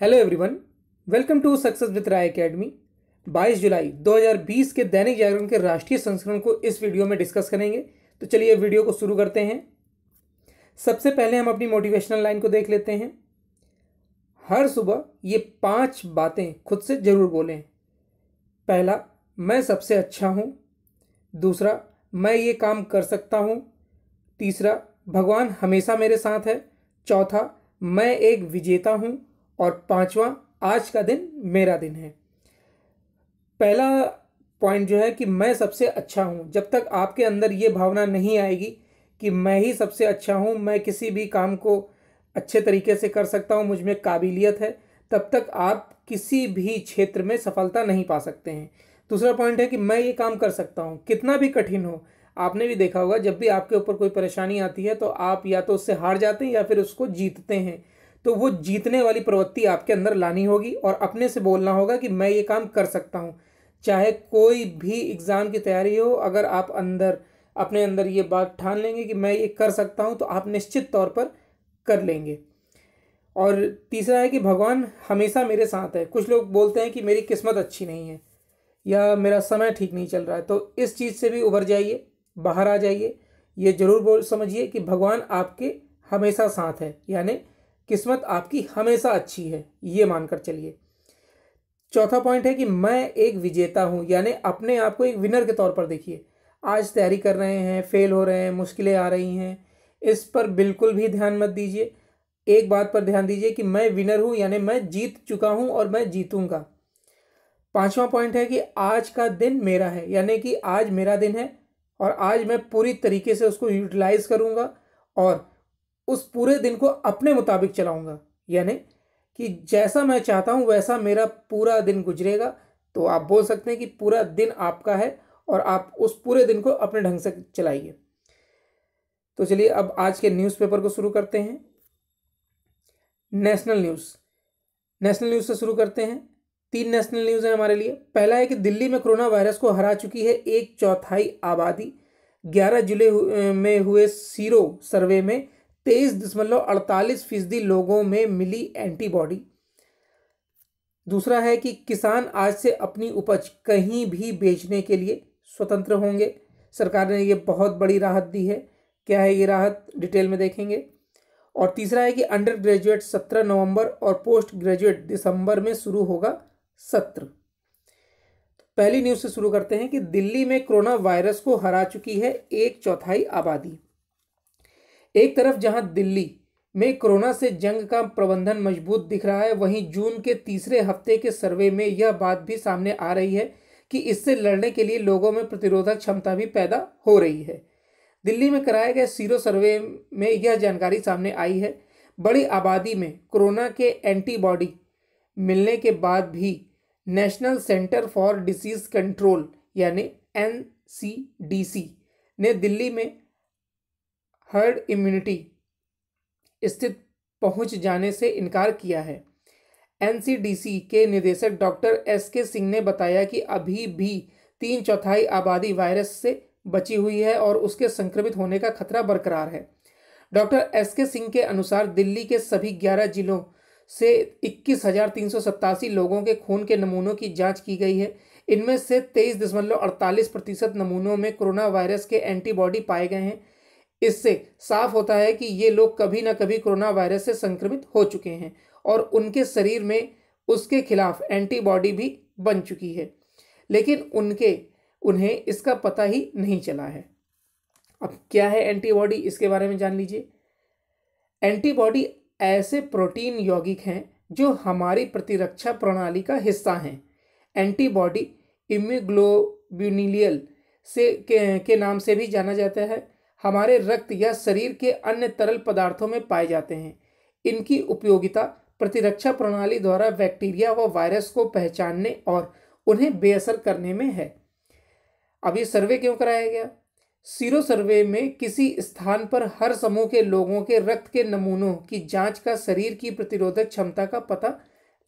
hello everyone welcome to success with Rai academy 22 जुलाई 2020 के दैनिक जागरण के राष्ट्रीय संस्करण को इस वीडियो में डिस्कस करेंगे तो चलिए वीडियो को शुरू करते हैं सबसे पहले हम अपनी मोटिवेशनल लाइन को देख लेते हैं हर सुबह ये पांच बातें खुद से ज़रूर बोलें पहला मैं सबसे अच्छा हूँ दूसरा मैं ये काम कर सकता हूँ तीसरा भगवान हमेशा मेरे साथ है चौथा मैं एक विजेता हूँ और पांचवा आज का दिन मेरा दिन है पहला पॉइंट जो है कि मैं सबसे अच्छा हूँ जब तक आपके अंदर ये भावना नहीं आएगी कि मैं ही सबसे अच्छा हूँ मैं किसी भी काम को अच्छे तरीके से कर सकता हूँ मुझ में काबिलियत है तब तक आप किसी भी क्षेत्र में सफलता नहीं पा सकते हैं दूसरा पॉइंट है कि मैं ये काम कर सकता हूँ कितना भी कठिन हो आपने भी देखा होगा जब भी आपके ऊपर कोई परेशानी आती है तो आप या तो उससे हार जाते हैं या फिर उसको जीतते हैं तो वो जीतने वाली प्रवृत्ति आपके अंदर लानी होगी और अपने से बोलना होगा कि मैं ये काम कर सकता हूँ चाहे कोई भी एग्ज़ाम की तैयारी हो अगर आप अंदर अपने अंदर ये बात ठान लेंगे कि मैं ये कर सकता हूँ तो आप निश्चित तौर पर कर लेंगे और तीसरा है कि भगवान हमेशा मेरे साथ है कुछ लोग बोलते हैं कि मेरी किस्मत अच्छी नहीं है या मेरा समय ठीक नहीं चल रहा है तो इस चीज़ से भी उभर जाइए बाहर आ जाइए ये ज़रूर बोल समझिए कि भगवान आपके हमेशा साथ है यानी किस्मत आपकी हमेशा अच्छी है ये मानकर चलिए चौथा पॉइंट है कि मैं एक विजेता हूँ यानी अपने आप को एक विनर के तौर पर देखिए आज तैयारी कर रहे हैं फेल हो रहे हैं मुश्किलें आ रही हैं इस पर बिल्कुल भी ध्यान मत दीजिए एक बात पर ध्यान दीजिए कि मैं विनर हूँ यानी मैं जीत चुका हूँ और मैं जीतूँगा पांचवा पॉइंट है कि आज का दिन मेरा है यानी कि आज मेरा दिन है और आज मैं पूरी तरीके से उसको यूटिलाइज़ करूँगा और उस पूरे दिन को अपने मुताबिक चलाऊंगा यानी कि जैसा मैं चाहता हूं वैसा मेरा पूरा दिन गुजरेगा तो आप बोल सकते हैं कि पूरा दिन आपका है और आप उस पूरे दिन को अपने ढंग से चलाइए तो चलिए अब आज के न्यूज़पेपर को शुरू करते हैं नेशनल न्यूज़ नेशनल न्यूज़ से शुरू करते हैं तीन नेशनल न्यूज़ हैं हमारे लिए पहला है कि दिल्ली में कोरोना वायरस को हरा चुकी है एक चौथाई आबादी ग्यारह जिले में हुए सीरो सर्वे में तेईस दशमलव अड़तालीस फीसदी लोगों में मिली एंटीबॉडी दूसरा है कि किसान आज से अपनी उपज कहीं भी बेचने के लिए स्वतंत्र होंगे सरकार ने ये बहुत बड़ी राहत दी है क्या है ये राहत डिटेल में देखेंगे और तीसरा है कि अंडर ग्रेजुएट सत्रह नवंबर और पोस्ट ग्रेजुएट दिसंबर में शुरू होगा सत्र पहली न्यूज़ से शुरू करते हैं कि दिल्ली में कोरोना वायरस को हरा चुकी है एक चौथाई आबादी एक तरफ जहां दिल्ली में कोरोना से जंग का प्रबंधन मजबूत दिख रहा है वहीं जून के तीसरे हफ्ते के सर्वे में यह बात भी सामने आ रही है कि इससे लड़ने के लिए लोगों में प्रतिरोधक क्षमता भी पैदा हो रही है दिल्ली में कराए गए सीरो सर्वे में यह जानकारी सामने आई है बड़ी आबादी में कोरोना के एंटीबॉडी मिलने के बाद भी national centre for disease control यानी एन ने दिल्ली में हर्ड इम्यूनिटी स्थित पहुंच जाने से इनकार किया है एनसीडीसी के निदेशक डॉक्टर एस के सिंह ने बताया कि अभी भी तीन चौथाई आबादी वायरस से बची हुई है और उसके संक्रमित होने का खतरा बरकरार है डॉक्टर एस के सिंह के अनुसार दिल्ली के सभी ग्यारह जिलों से इक्कीस हजार तीन सौ सत्तासी लोगों के खून के नमूनों की जांच की गई है इनमें से तेईस दशमलव अड़तालीस प्रतिशत नमूनों में कोरोना वायरस के एंटीबॉडी पाए गए हैं इससे साफ होता है कि ये लोग कभी ना कभी कोरोना वायरस से संक्रमित हो चुके हैं और उनके शरीर में उसके खिलाफ एंटीबॉडी भी बन चुकी है लेकिन उनके उन्हें इसका पता ही नहीं चला है अब क्या है एंटीबॉडी इसके बारे में जान लीजिए एंटीबॉडी ऐसे प्रोटीन यौगिक हैं जो हमारी प्रतिरक्षा प्रणाली का हिस्सा हैं एंटीबॉडी इम्यूग्लोब्यूनिलियल से के, के नाम से भी जाना जाता है हमारे रक्त या शरीर के अन्य तरल पदार्थों में पाए जाते हैं इनकी उपयोगिता प्रतिरक्षा प्रणाली द्वारा बैक्टीरिया व वायरस को पहचानने और उन्हें बेअसर करने में है अब ये सर्वे क्यों कराया गया सीरो सर्वे में किसी स्थान पर हर समूह के लोगों के रक्त के नमूनों की जांच का शरीर की प्रतिरोधक क्षमता का पता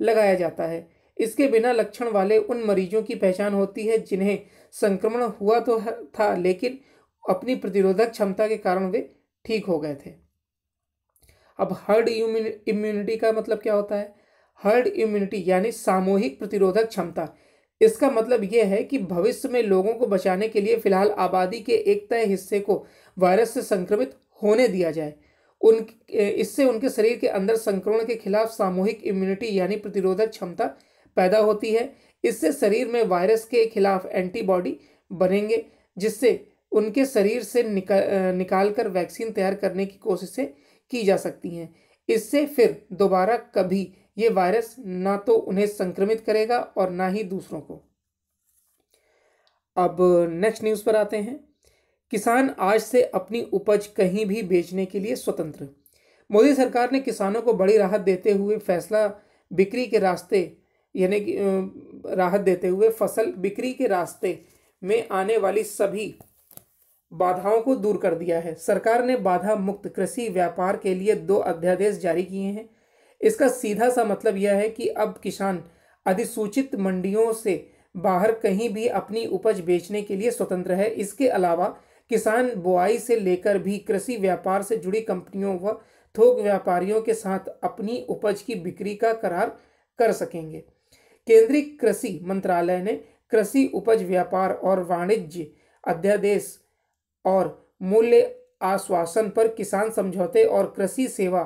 लगाया जाता है इसके बिना लक्षण वाले उन मरीजों की पहचान होती है जिन्हें संक्रमण हुआ तो था लेकिन अपनी प्रतिरोधक क्षमता के कारण वे ठीक हो गए थे अब हर्ड इम्यूनिटी का मतलब क्या होता है हर्ड इम्यूनिटी यानी सामूहिक प्रतिरोधक क्षमता इसका मतलब यह है कि भविष्य में लोगों को बचाने के लिए फिलहाल आबादी के एक तय हिस्से को वायरस से संक्रमित होने दिया जाए उन इससे उनके शरीर के अंदर संक्रमण के खिलाफ सामूहिक इम्यूनिटी यानी प्रतिरोधक क्षमता पैदा होती है इससे शरीर में वायरस के खिलाफ एंटीबॉडी बनेंगे जिससे उनके शरीर से निकल निकाल कर वैक्सीन तैयार करने की कोशिशें की जा सकती हैं इससे फिर दोबारा कभी ये वायरस ना तो उन्हें संक्रमित करेगा और ना ही दूसरों को अब नेक्स्ट न्यूज़ पर आते हैं किसान आज से अपनी उपज कहीं भी बेचने के लिए स्वतंत्र मोदी सरकार ने किसानों को बड़ी राहत देते हुए फैसला बिक्री के रास्ते यानी कि राहत देते हुए फसल बिक्री के रास्ते में आने वाली सभी बाधाओं को दूर कर दिया है सरकार ने बाधा मुक्त कृषि व्यापार के लिए दो अध्यादेश जारी किए हैं इसका सीधा सा मतलब यह है कि अब किसान अधिसूचित मंडियों से बाहर कहीं भी अपनी उपज बेचने के लिए स्वतंत्र है इसके अलावा किसान बुआई से लेकर भी कृषि व्यापार से जुड़ी कंपनियों व थोक व्यापारियों के साथ अपनी उपज की बिक्री का करार कर सकेंगे केंद्रीय कृषि मंत्रालय ने कृषि उपज व्यापार और वाणिज्य अध्यादेश और मूल्य आश्वासन पर किसान समझौते और कृषि सेवा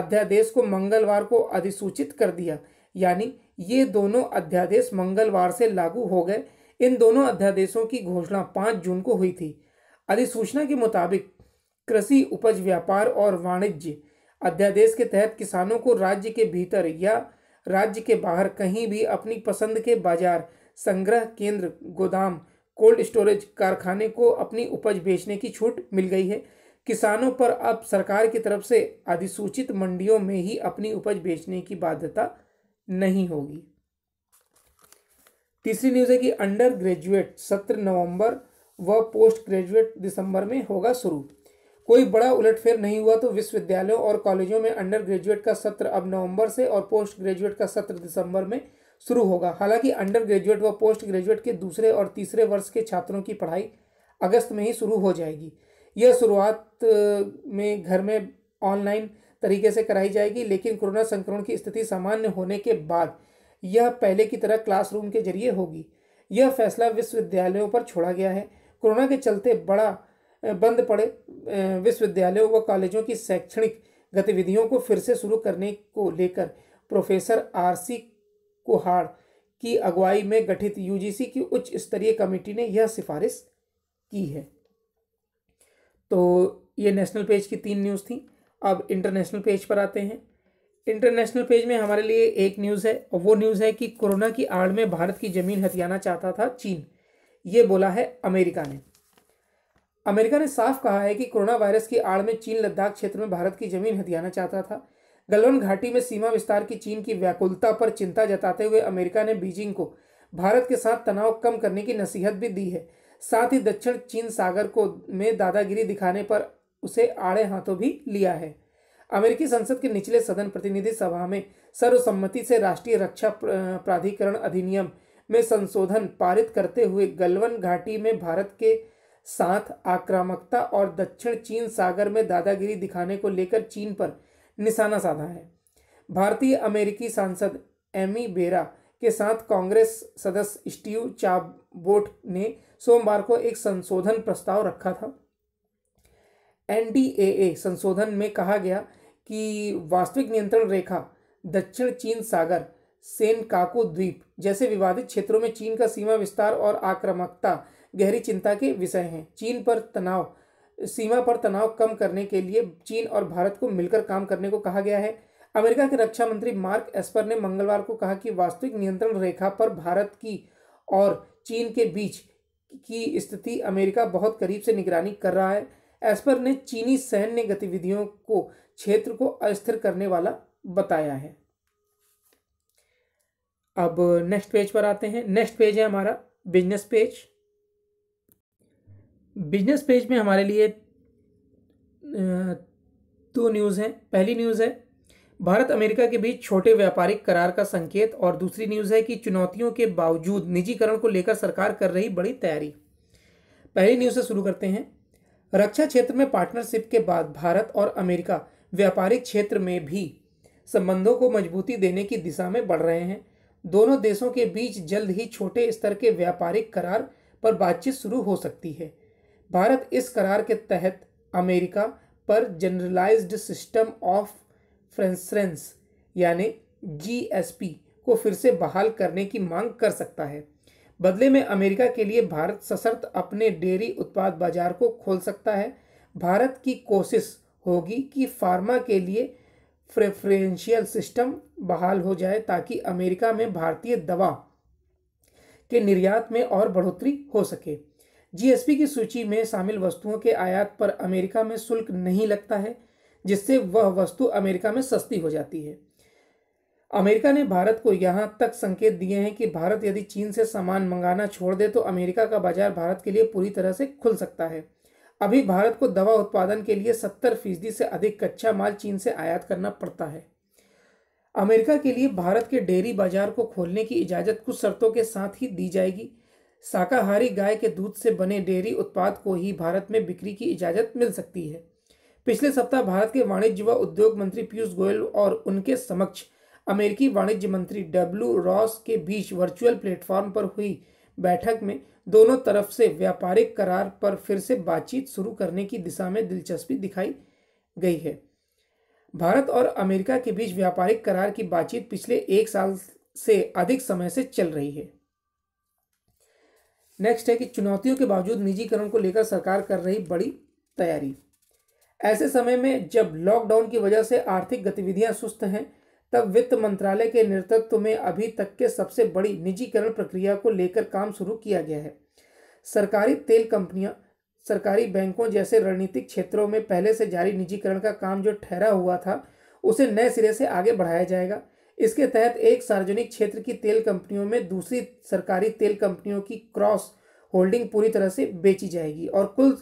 अध्यादेश को मंगलवार को अधिसूचित कर दिया यानी ये दोनों अध्यादेश मंगलवार से लागू हो गए इन दोनों अध्यादेशों की घोषणा पाँच जून को हुई थी अधिसूचना के मुताबिक कृषि उपज व्यापार और वाणिज्य अध्यादेश के तहत किसानों को राज्य के भीतर या राज्य के बाहर कहीं भी अपनी पसंद के बाजार संग्रह केंद्र गोदाम कोल्ड स्टोरेज कारखाने को अपनी उपज बेचने की छूट मिल गई है किसानों पर अब सरकार की तरफ से अधिसूचित मंडियों में ही अपनी उपज बेचने की बाध्यता नहीं होगी तीसरी न्यूज़ है कि अंडर ग्रेजुएट सत्र नवंबर व पोस्ट ग्रेजुएट दिसंबर में होगा शुरू कोई बड़ा उलटफेर नहीं हुआ तो विश्वविद्यालयों और कॉलेजों में अंडर ग्रेजुएट का सत्र अब नवंबर से और पोस्ट ग्रेजुएट का सत्र दिसंबर में शुरू होगा हालांकि अंडर ग्रेजुएट व पोस्ट ग्रेजुएट के दूसरे और तीसरे वर्ष के छात्रों की पढ़ाई अगस्त में ही शुरू हो जाएगी यह शुरुआत में घर में ऑनलाइन तरीके से कराई जाएगी लेकिन कोरोना संक्रमण की स्थिति सामान्य होने के बाद यह पहले की तरह क्लासरूम के जरिए होगी यह फैसला विश्वविद्यालयों पर छोड़ा गया है कोरोना के चलते बड़ा बंद पड़े विश्वविद्यालयों व कॉलेजों की शैक्षणिक गतिविधियों को फिर से शुरू करने को लेकर प्रोफेसर आर सी कुहाड़ की अगुवाई में गठित यूजीसी की उच्च स्तरीय कमेटी ने यह सिफारिश की है तो ये नेशनल पेज की तीन न्यूज़ थी अब इंटरनेशनल पेज पर आते हैं इंटरनेशनल पेज में हमारे लिए एक न्यूज़ है और वो न्यूज़ है कि कोरोना की आड़ में भारत की ज़मीन हथियाना चाहता था चीन ये बोला है अमेरिका ने अमेरिका ने साफ कहा है कि कोरोना वायरस की आड़ में चीन लद्दाख क्षेत्र में भारत की ज़मीन हथियाना चाहता था गलवन घाटी में सीमा विस्तार की चीन की व्याकुलता पर चिंता जताते हुए अमेरिका ने बीजिंग को भारत के साथ तनाव कम करने की नसीहत भी दी है साथ ही दक्षिण चीन सागर को में दादागिरी दिखाने पर उसे आड़े हाथों भी लिया है अमेरिकी संसद के निचले सदन प्रतिनिधि सभा में सर्वसम्मति से राष्ट्रीय रक्षा प्राधिकरण अधिनियम में संशोधन पारित करते हुए गलवन घाटी में भारत के साथ आक्रामकता और दक्षिण चीन सागर में दादागिरी दिखाने को लेकर चीन पर निशाना साधा है भारतीय अमेरिकी सांसद एमी बेरा के साथ कांग्रेस सदस्य स्टीव चाबोट ने सोमवार को एक संशोधन प्रस्ताव रखा था एनडीएए संशोधन में कहा गया कि वास्तविक नियंत्रण रेखा दक्षिण चीन सागर सेन काको द्वीप जैसे विवादित क्षेत्रों में चीन का सीमा विस्तार और आक्रामकता गहरी चिंता के विषय हैं चीन पर तनाव सीमा पर तनाव कम करने के लिए चीन और भारत को मिलकर काम करने को कहा गया है अमेरिका के रक्षा मंत्री मार्क एस्पर ने मंगलवार को कहा कि वास्तविक नियंत्रण रेखा पर भारत की और चीन के बीच की स्थिति अमेरिका बहुत करीब से निगरानी कर रहा है एस्पर ने चीनी सैन्य गतिविधियों को क्षेत्र को अस्थिर करने वाला बताया है अब नेक्स्ट पेज पर आते हैं नेक्स्ट पेज है हमारा बिजनेस पेज बिजनेस पेज में हमारे लिए दो न्यूज़ हैं पहली न्यूज़ है भारत अमेरिका के बीच छोटे व्यापारिक करार का संकेत और दूसरी न्यूज़ है कि चुनौतियों के बावजूद निजीकरण को लेकर सरकार कर रही बड़ी तैयारी पहली न्यूज़ से शुरू करते हैं रक्षा क्षेत्र में पार्टनरशिप के बाद भारत और अमेरिका व्यापारिक क्षेत्र में भी संबंधों को मजबूती देने की दिशा में बढ़ रहे हैं दोनों देशों के बीच जल्द ही छोटे स्तर के व्यापारिक करार पर बातचीत शुरू हो सकती है भारत इस करार के तहत अमेरिका पर जनरलाइज्ड सिस्टम ऑफ फ्रेंसरेंस यानी जीएसपी को फिर से बहाल करने की मांग कर सकता है बदले में अमेरिका के लिए भारत सशर्त अपने डेयरी उत्पाद बाजार को खोल सकता है भारत की कोशिश होगी कि फार्मा के लिए प्रेफरेंशियल सिस्टम बहाल हो जाए ताकि अमेरिका में भारतीय दवा के निर्यात में और बढ़ोतरी हो सके जीएसपी की सूची में शामिल वस्तुओं के आयात पर अमेरिका में शुल्क नहीं लगता है जिससे वह वस्तु अमेरिका में सस्ती हो जाती है अमेरिका ने भारत को यहाँ तक संकेत दिए हैं कि भारत यदि चीन से सामान मंगाना छोड़ दे तो अमेरिका का बाजार भारत के लिए पूरी तरह से खुल सकता है अभी भारत को दवा उत्पादन के लिए सत्तर फीसदी से अधिक कच्चा माल चीन से आयात करना पड़ता है अमेरिका के लिए भारत के डेयरी बाजार को खोलने की इजाज़त कुछ शर्तों के साथ ही दी जाएगी शाकाहारी गाय के दूध से बने डेयरी उत्पाद को ही भारत में बिक्री की इजाज़त मिल सकती है पिछले सप्ताह भारत के वाणिज्य व उद्योग मंत्री पीयूष गोयल और उनके समक्ष अमेरिकी वाणिज्य मंत्री डब्ल्यू रॉस के बीच वर्चुअल प्लेटफॉर्म पर हुई बैठक में दोनों तरफ से व्यापारिक करार पर फिर से बातचीत शुरू करने की दिशा में दिलचस्पी दिखाई गई है भारत और अमेरिका के बीच व्यापारिक करार की बातचीत पिछले एक साल से अधिक समय से चल रही है नेक्स्ट है कि चुनौतियों के बावजूद निजीकरण को लेकर सरकार कर रही बड़ी तैयारी ऐसे समय में जब लॉकडाउन की वजह से आर्थिक गतिविधियां सुस्त हैं तब वित्त मंत्रालय के नेतृत्व में अभी तक के सबसे बड़ी निजीकरण प्रक्रिया को लेकर काम शुरू किया गया है सरकारी तेल कंपनियां सरकारी बैंकों जैसे रणनीतिक क्षेत्रों में पहले से जारी निजीकरण का काम जो ठहरा हुआ था उसे नए सिरे से आगे बढ़ाया जाएगा इसके तहत एक सार्वजनिक क्षेत्र की तेल कंपनियों में दूसरी सरकारी तेल कंपनियों की क्रॉस होल्डिंग पूरी तरह से बेची जाएगी और कुल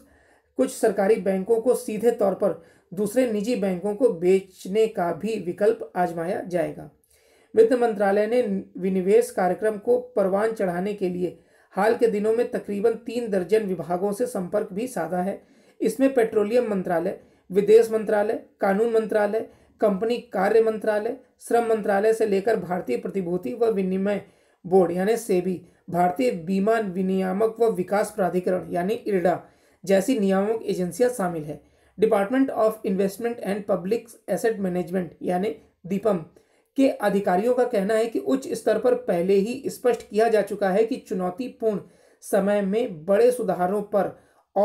कुछ सरकारी बैंकों को सीधे तौर पर दूसरे निजी बैंकों को बेचने का भी विकल्प आजमाया जाएगा वित्त मंत्रालय ने विनिवेश कार्यक्रम को परवान चढ़ाने के लिए हाल के दिनों में तकरीबन तीन दर्जन विभागों से संपर्क भी साधा है इसमें पेट्रोलियम मंत्रालय विदेश मंत्रालय कानून मंत्रालय कंपनी कार्य मंत्रालय श्रम मंत्रालय से लेकर भारतीय प्रतिभूति व विनिमय बोर्ड यानी सेबी भारतीय बीमा विनियामक व विकास प्राधिकरण यानी इरडा जैसी नियामक एजेंसियां शामिल है department of investment and public asset management यानी दीपम के अधिकारियों का कहना है कि उच्च स्तर पर पहले ही स्पष्ट किया जा चुका है कि चुनौतीपूर्ण समय में बड़े सुधारों पर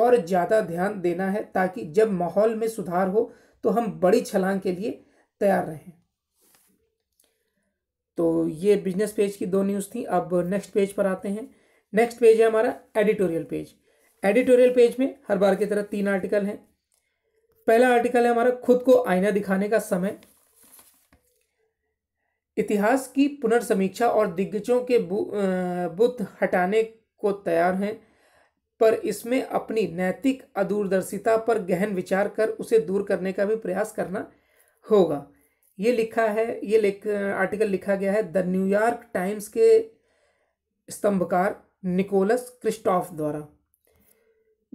और ज़्यादा ध्यान देना है ताकि जब माहौल में सुधार हो तो हम बड़ी छलांग के लिए तैयार रहें तो ये बिजनेस पेज की दो न्यूज़ थी अब नेक्स्ट पेज पर आते हैं नेक्स्ट पेज है हमारा एडिटोरियल पेज एडिटोरियल पेज में हर बार की तरह तीन आर्टिकल हैं पहला आर्टिकल है हमारा खुद को आईना दिखाने का समय इतिहास की पुनर्समीक्षा और दिग्गजों के बुत हटाने को तैयार हैं पर इसमें अपनी नैतिक अदूरदर्शिता पर गहन विचार कर उसे दूर करने का भी प्रयास करना होगा ये लिखा है ये लिख आर्टिकल लिखा गया है द न्यूयॉर्क टाइम्स के स्तंभकार निकोलस क्रिस्टॉफ द्वारा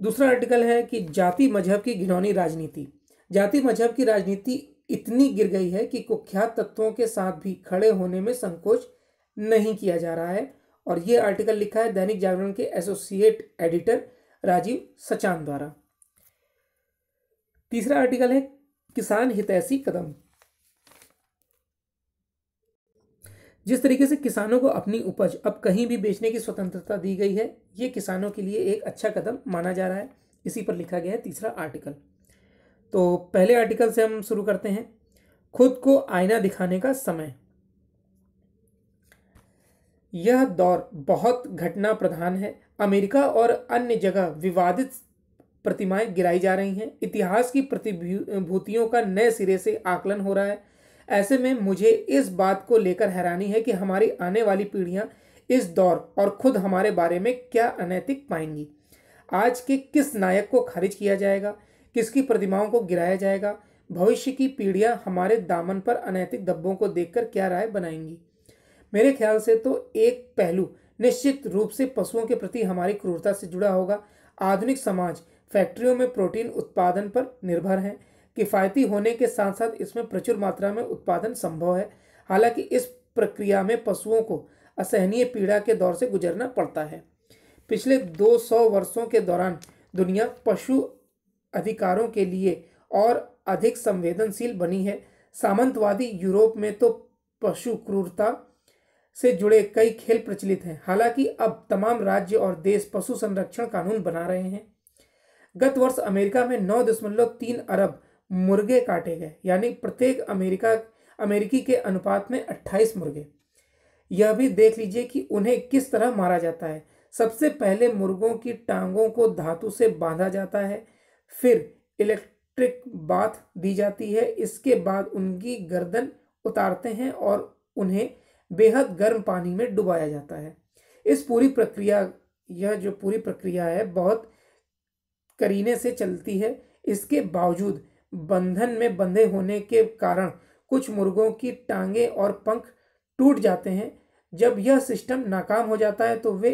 दूसरा आर्टिकल है कि जाति मजहब की घिनौनी राजनीति जाति मजहब की राजनीति इतनी गिर गई है कि कुख्यात तत्वों के साथ भी खड़े होने में संकोच नहीं किया जा रहा है और ये आर्टिकल लिखा है दैनिक जागरण के एसोसिएट एडिटर राजीव सचान द्वारा तीसरा आर्टिकल है किसान हितैषी कदम जिस तरीके से किसानों को अपनी उपज अब कहीं भी बेचने की स्वतंत्रता दी गई है ये किसानों के लिए एक अच्छा कदम माना जा रहा है इसी पर लिखा गया है तीसरा आर्टिकल तो पहले आर्टिकल से हम शुरू करते हैं खुद को आईना दिखाने का समय यह दौर बहुत घटना प्रधान है अमेरिका और अन्य जगह विवादित प्रतिमाएं गिराई जा रही हैं इतिहास की प्रतिभूतियों का नए सिरे से आकलन हो रहा है ऐसे में मुझे इस बात को लेकर हैरानी है कि हमारी आने वाली पीढ़ियां इस दौर और खुद हमारे बारे में क्या अनैतिक पाएंगी आज के किस नायक को खारिज किया जाएगा किसकी प्रतिमाओं को गिराया जाएगा भविष्य की पीढ़ियां हमारे दामन पर अनैतिक धब्बों को देखकर क्या राय बनाएंगी मेरे ख्याल से तो एक पहलू निश्चित रूप से पशुओं के प्रति हमारी क्रूरता से जुड़ा होगा आधुनिक समाज फैक्ट्रियों में प्रोटीन उत्पादन पर निर्भर हैं किफ़ायती होने के साथ साथ इसमें प्रचुर मात्रा में उत्पादन संभव है हालांकि इस प्रक्रिया में पशुओं को असहनीय पीड़ा के दौर से गुजरना पड़ता है पिछले 200 वर्षों के दौरान दुनिया पशु अधिकारों के लिए और अधिक संवेदनशील बनी है सामंतवादी यूरोप में तो पशु क्रूरता से जुड़े कई खेल प्रचलित हैं हालांकि अब तमाम राज्य और देश पशु संरक्षण कानून बना रहे हैं गत वर्ष अमेरिका में नौ दशमलव तीन अरब मुर्गे काटे गए यानी प्रत्येक अमेरिका अमेरिकी के अनुपात में अट्ठाईस मुर्गे यह भी देख लीजिए कि उन्हें किस तरह मारा जाता है सबसे पहले मुर्गों की टांगों को धातु से बांधा जाता है फिर इलेक्ट्रिक बाथ दी जाती है इसके बाद उनकी गर्दन उतारते हैं और उन्हें बेहद गर्म पानी में डुबाया जाता है इस पूरी प्रक्रिया यह जो पूरी प्रक्रिया है बहुत करीने से चलती है इसके बावजूद बंधन में बंधे होने के कारण कुछ मुर्गों की टांगे और पंख टूट जाते हैं जब यह सिस्टम नाकाम हो जाता है तो वे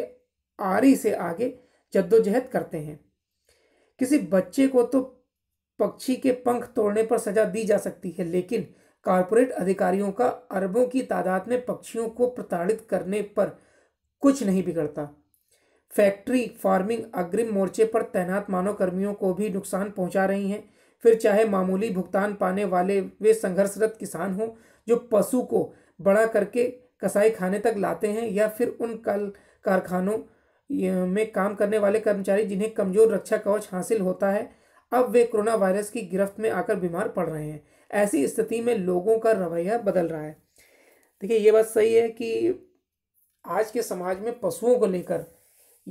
आरी से आगे जद्दोजहद करते हैं किसी बच्चे को तो पक्षी के पंख तोड़ने पर सजा दी जा सकती है लेकिन कारपोरेट अधिकारियों का अरबों की तादाद में पक्षियों को प्रताड़ित करने पर कुछ नहीं बिगड़ता फैक्ट्री फार्मिंग अग्रिम मोर्चे पर तैनात मानव कर्मियों को भी नुकसान पहुंचा रही हैं फिर चाहे मामूली भुगतान पाने वाले वे संघर्षरत किसान हों जो पशु को बड़ा करके कसाई खाने तक लाते हैं या फिर उन कल कारखानों में काम करने वाले कर्मचारी जिन्हें कमजोर रक्षा कवच हासिल होता है अब वे कोरोना वायरस की गिरफ्त में आकर बीमार पड़ रहे हैं ऐसी स्थिति में लोगों का रवैया बदल रहा है देखिए ये बात सही है कि आज के समाज में पशुओं को लेकर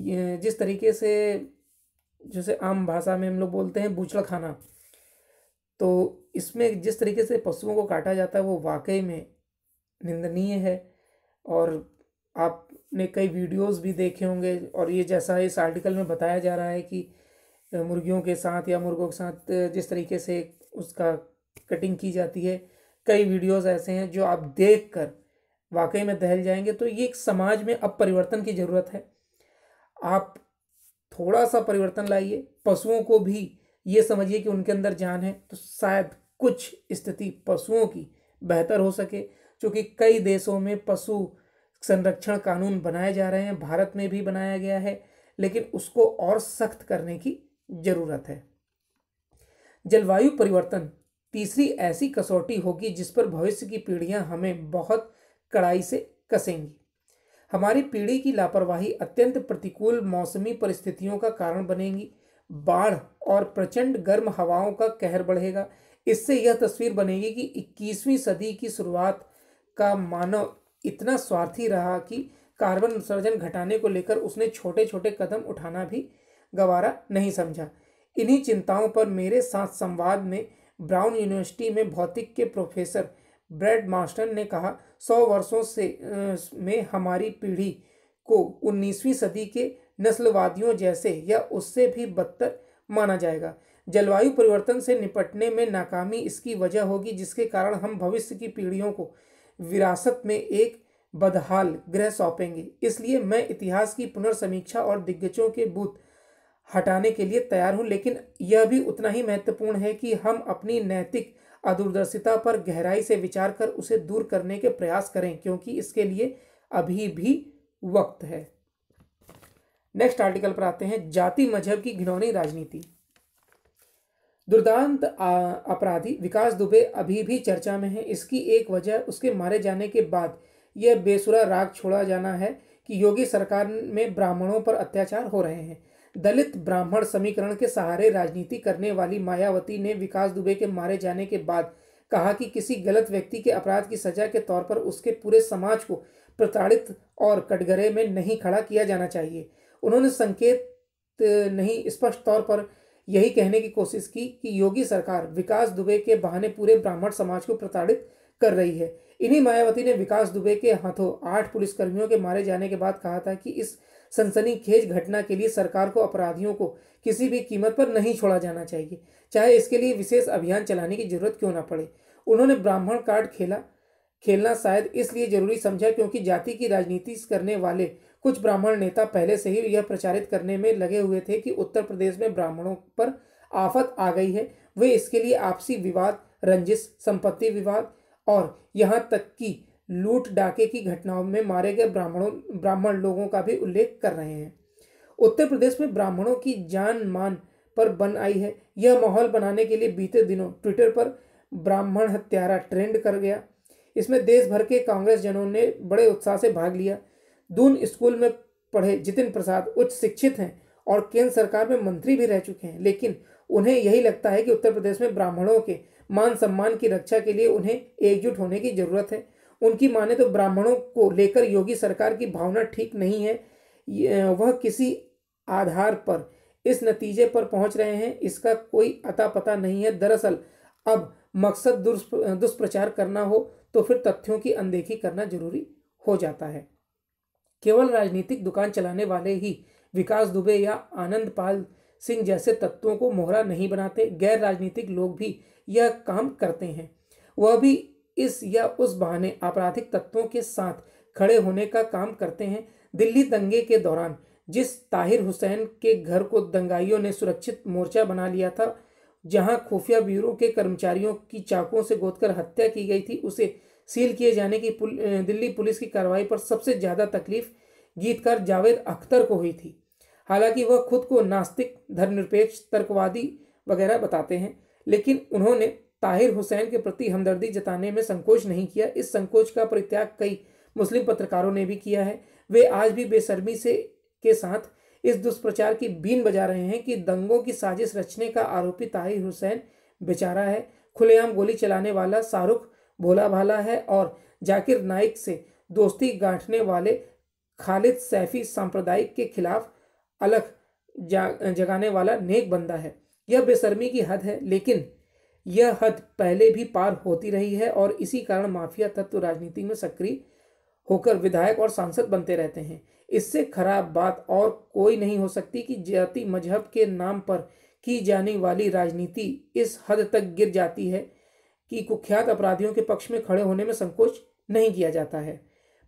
जिस तरीके से जैसे आम भाषा में हम लोग बोलते हैं बूचड़ा खाना तो इसमें जिस तरीके से पशुओं को काटा जाता है वो वाकई में निंदनीय है और आपने कई वीडियोस भी देखे होंगे और ये जैसा इस आर्टिकल में बताया जा रहा है कि मुर्गियों के साथ या मुर्गों के साथ जिस तरीके से उसका कटिंग की जाती है कई वीडियोस ऐसे हैं जो आप देख कर वाकई में दहल जाएंगे तो ये एक समाज में अब परिवर्तन की ज़रूरत है आप थोड़ा सा परिवर्तन लाइए पशुओं को भी ये समझिए कि उनके अंदर जान है तो शायद कुछ स्थिति पशुओं की बेहतर हो सके क्योंकि कई देशों में पशु संरक्षण कानून बनाए जा रहे हैं भारत में भी बनाया गया है लेकिन उसको और सख्त करने की ज़रूरत है जलवायु परिवर्तन तीसरी ऐसी कसौटी होगी जिस पर भविष्य की पीढ़ियां हमें बहुत कड़ाई से कसेंगी हमारी पीढ़ी की लापरवाही अत्यंत प्रतिकूल मौसमी परिस्थितियों का कारण बनेगी बाढ़ और प्रचंड गर्म हवाओं का कहर बढ़ेगा इससे यह तस्वीर बनेगी कि 21वीं सदी की शुरुआत का मानव इतना स्वार्थी रहा कि कार्बन उत्सर्जन घटाने को लेकर उसने छोटे छोटे कदम उठाना भी गवारा नहीं समझा इन्हीं चिंताओं पर मेरे साथ संवाद में ब्राउन यूनिवर्सिटी में भौतिक के प्रोफेसर ब्रेड मास्टर ने कहा सौ वर्षों से में हमारी पीढ़ी को उन्नीसवीं सदी के नस्लवादियों जैसे या उससे भी बदतर माना जाएगा जलवायु परिवर्तन से निपटने में नाकामी इसकी वजह होगी जिसके कारण हम भविष्य की पीढ़ियों को विरासत में एक बदहाल ग्रह सौंपेंगे इसलिए मैं इतिहास की पुनर्समीक्षा और दिग्गजों के बूथ हटाने के लिए तैयार हूँ लेकिन यह भी उतना ही महत्वपूर्ण है कि हम अपनी नैतिक अदूरदर्शिता पर गहराई से विचार कर उसे दूर करने के प्रयास करें क्योंकि इसके लिए अभी भी वक्त है नेक्स्ट आर्टिकल पर आते हैं जाति मजहब की घिनौनी राजनीति दुर्दांत अपराधी विकास दुबे अभी भी चर्चा में है इसकी एक वजह उसके मारे जाने के बाद यह बेसुरा राग छोड़ा जाना है कि योगी सरकार में ब्राह्मणों पर अत्याचार हो रहे हैं दलित ब्राह्मण समीकरण के सहारे राजनीति करने वाली मायावती ने विकास दुबे के मारे जाने के बाद कहा कि किसी गलत व्यक्ति के अपराध की सजा के तौर पर उसके पूरे समाज को प्रताड़ित और कटघरे में नहीं खड़ा किया जाना चाहिए उन्होंने संकेत नहीं स्पष्ट तौर पर यही कहने की कोशिश की कि योगी सरकार विकास दुबे के बहाने पूरे ब्राह्मण समाज को प्रताड़ित कर रही है इन्हीं मायावती ने विकास दुबे के हाथों आठ पुलिसकर्मियों के मारे जाने के बाद कहा था कि इस सनसनीखेज घटना के लिए सरकार को अपराधियों को किसी भी कीमत पर नहीं छोड़ा जाना चाहिए चाहे इसके लिए विशेष अभियान चलाने की जरूरत क्यों ना पड़े उन्होंने ब्राह्मण कार्ड खेला खेलना शायद इसलिए जरूरी समझा क्योंकि जाति की राजनीति करने वाले कुछ ब्राह्मण नेता पहले से ही यह प्रचारित करने में लगे हुए थे कि उत्तर प्रदेश में ब्राह्मणों पर आफत आ गई है वे इसके लिए आपसी विवाद रंजिश संपत्ति विवाद और यहाँ तक कि लूट डाके की घटनाओं में मारे गए ब्राह्मणों ब्राह्मण लोगों का भी उल्लेख कर रहे हैं उत्तर प्रदेश में ब्राह्मणों की जान मान पर बन आई है यह माहौल बनाने के लिए बीते दिनों ट्विटर पर ब्राह्मण हत्यारा ट्रेंड कर गया इसमें देश भर के कांग्रेस जनों ने बड़े उत्साह से भाग लिया दून स्कूल में पढ़े जितिन प्रसाद उच्च शिक्षित हैं और केंद्र सरकार में मंत्री भी रह चुके हैं लेकिन उन्हें यही लगता है कि उत्तर प्रदेश में ब्राह्मणों के मान सम्मान की रक्षा के लिए उन्हें एकजुट होने की जरूरत है उनकी माने तो ब्राह्मणों को लेकर योगी सरकार की भावना ठीक नहीं है वह किसी आधार पर इस नतीजे पर पहुंच रहे हैं इसका कोई अता पता नहीं है दरअसल अब मकसद दुष्प्रचार करना हो तो फिर तथ्यों की अनदेखी करना जरूरी हो जाता है केवल राजनीतिक दुकान चलाने वाले ही विकास दुबे या आनंद पाल सिंह जैसे तत्वों को मोहरा नहीं बनाते गैर राजनीतिक लोग भी यह काम करते हैं वह भी इस या उस बहाने आपराधिक तत्वों के साथ खड़े होने का काम करते हैं दिल्ली दंगे के दौरान जिस ताहिर हुसैन के घर को दंगाइयों ने सुरक्षित मोर्चा बना लिया था जहां खुफिया ब्यूरो के कर्मचारियों की चाकुओं से गोदकर हत्या की गई थी उसे सील किए जाने की पुल, दिल्ली पुलिस की कार्रवाई पर सबसे ज़्यादा तकलीफ गीतकार जावेद अख्तर को हुई थी हालांकि वह खुद को नास्तिक धर्मनिरपेक्ष तर्कवादी वगैरह बताते हैं लेकिन उन्होंने ताहिर हुसैन के प्रति हमदर्दी जताने में संकोच नहीं किया इस संकोच का परित्याग कई मुस्लिम पत्रकारों ने भी किया है वे आज भी बेसर्मी से के साथ इस दुष्प्रचार की बीन बजा रहे हैं कि दंगों की साजिश रचने का आरोपी ताहिर हुसैन बेचारा है खुलेआम गोली चलाने वाला शाहरुख भोला भाला है और जाकिर नाइक से दोस्ती गांठने वाले खालिद सैफी सांप्रदायिक के खिलाफ अलग जगाने वाला नेक बंदा है यह बेसर्मी की हद है लेकिन यह हद पहले भी पार होती रही है और इसी कारण माफिया तत्व राजनीति में सक्रिय होकर विधायक और सांसद बनते रहते हैं इससे खराब बात और कोई नहीं हो सकती कि जाति मजहब के नाम पर की जाने वाली राजनीति इस हद तक गिर जाती है कि कुख्यात अपराधियों के पक्ष में खड़े होने में संकोच नहीं किया जाता है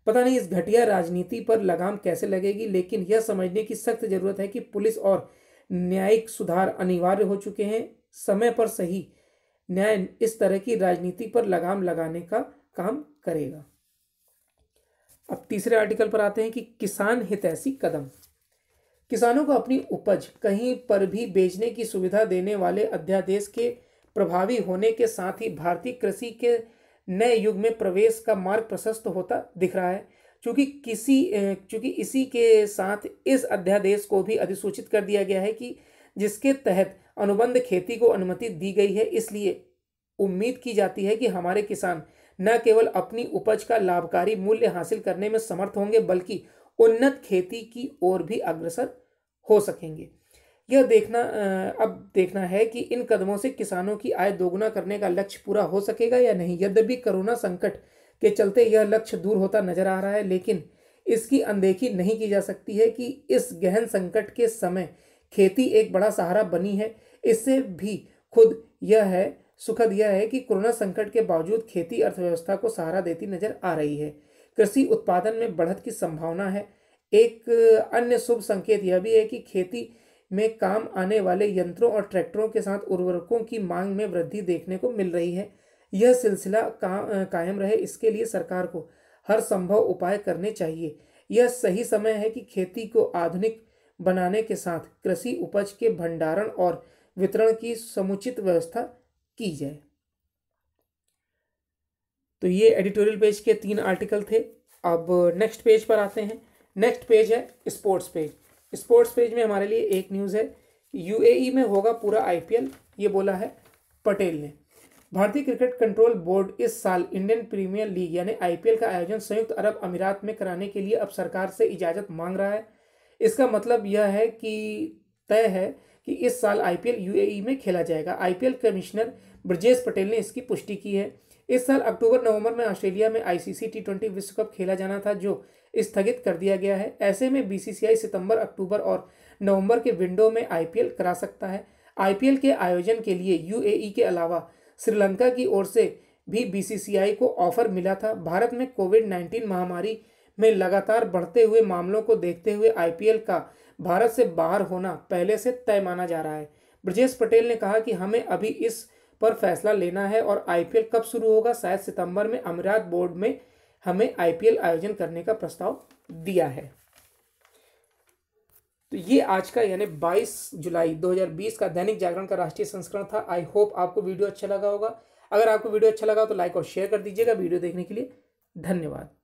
पता नहीं इस घटिया राजनीति पर लगाम कैसे लगेगी लेकिन यह समझने की सख्त जरूरत है कि पुलिस और न्यायिक सुधार अनिवार्य हो चुके हैं समय पर सही न्याय इस तरह की राजनीति पर लगाम लगाने का काम करेगा अब तीसरे आर्टिकल पर आते हैं कि किसान हितैषी कदम किसानों को अपनी उपज कहीं पर भी बेचने की सुविधा देने वाले अध्यादेश के प्रभावी होने के साथ ही भारतीय कृषि के नए युग में प्रवेश का मार्ग प्रशस्त होता दिख रहा है चूंकि किसी चूंकि इसी के साथ इस अध्यादेश को भी अधिसूचित कर दिया गया है कि जिसके तहत अनुबंध खेती को अनुमति दी गई है इसलिए उम्मीद की जाती है कि हमारे किसान न केवल अपनी उपज का लाभकारी मूल्य हासिल करने में समर्थ होंगे बल्कि उन्नत खेती की ओर भी अग्रसर हो सकेंगे यह देखना अब देखना है कि इन कदमों से किसानों की आय दोगुना करने का लक्ष्य पूरा हो सकेगा या नहीं यद्यपि कोरोना संकट के चलते यह लक्ष्य दूर होता नजर आ रहा है लेकिन इसकी अनदेखी नहीं की जा सकती है कि इस गहन संकट के समय खेती एक बड़ा सहारा बनी है इससे भी खुद यह है सुखद यह है कि कोरोना संकट के बावजूद खेती अर्थव्यवस्था को सहारा देती नजर आ रही है कृषि उत्पादन में बढ़त की संभावना है एक अन्य शुभ संकेत यह भी है कि खेती में काम आने वाले यंत्रों और ट्रैक्टरों के साथ उर्वरकों की मांग में वृद्धि देखने को मिल रही है यह सिलसिला का, कायम रहे इसके लिए सरकार को हर संभव उपाय करने चाहिए यह सही समय है कि खेती को आधुनिक बनाने के साथ कृषि उपज के भंडारण और वितरण की समुचित व्यवस्था की जाए तो ये एडिटोरियल पेज के तीन आर्टिकल थे अब नेक्स्ट पेज पर आते हैं नेक्स्ट पेज है स्पोर्ट्स पेज स्पोर्ट्स पेज में हमारे लिए एक न्यूज़ है यूएई e में होगा पूरा आईपीएल ये बोला है पटेल ने भारतीय क्रिकेट कंट्रोल बोर्ड इस साल इंडियन प्रीमियर लीग यानी आईपीएल का आयोजन संयुक्त अरब अमीरात में कराने के लिए अब सरकार से इजाज़त मांग रहा है इसका मतलब यह है कि तय है कि इस साल आईपीएल यूएई में खेला जाएगा आईपीएल कमिश्नर ब्रजेश पटेल ने इसकी पुष्टि की है इस साल अक्टूबर नवंबर में ऑस्ट्रेलिया में आईसीसी टी ट्वेंटी विश्व कप खेला जाना था जो स्थगित कर दिया गया है ऐसे में बीसीसीआई सितंबर अक्टूबर और नवंबर के विंडो में आईपीएल करा सकता है आईपीएल के आयोजन के लिए यूएई के अलावा श्रीलंका की ओर से भी बीसीसीआई को ऑफर मिला था भारत में कोविड नाइन्टीन महामारी में लगातार बढ़ते हुए मामलों को देखते हुए आईपीएल का भारत से बाहर होना पहले से तय माना जा रहा है ब्रजेश पटेल ने कहा कि हमें अभी इस पर फैसला लेना है और आईपीएल कब शुरू होगा शायद सितंबर में अमीरात बोर्ड में हमें आईपीएल आयोजन करने का प्रस्ताव दिया है तो ये आज का यानी 22 जुलाई 2020 का दैनिक जागरण का राष्ट्रीय संस्करण था आई होप आपको वीडियो अच्छा लगा होगा अगर आपको वीडियो अच्छा लगा तो लाइक और शेयर कर दीजिएगा वीडियो देखने के लिए धन्यवाद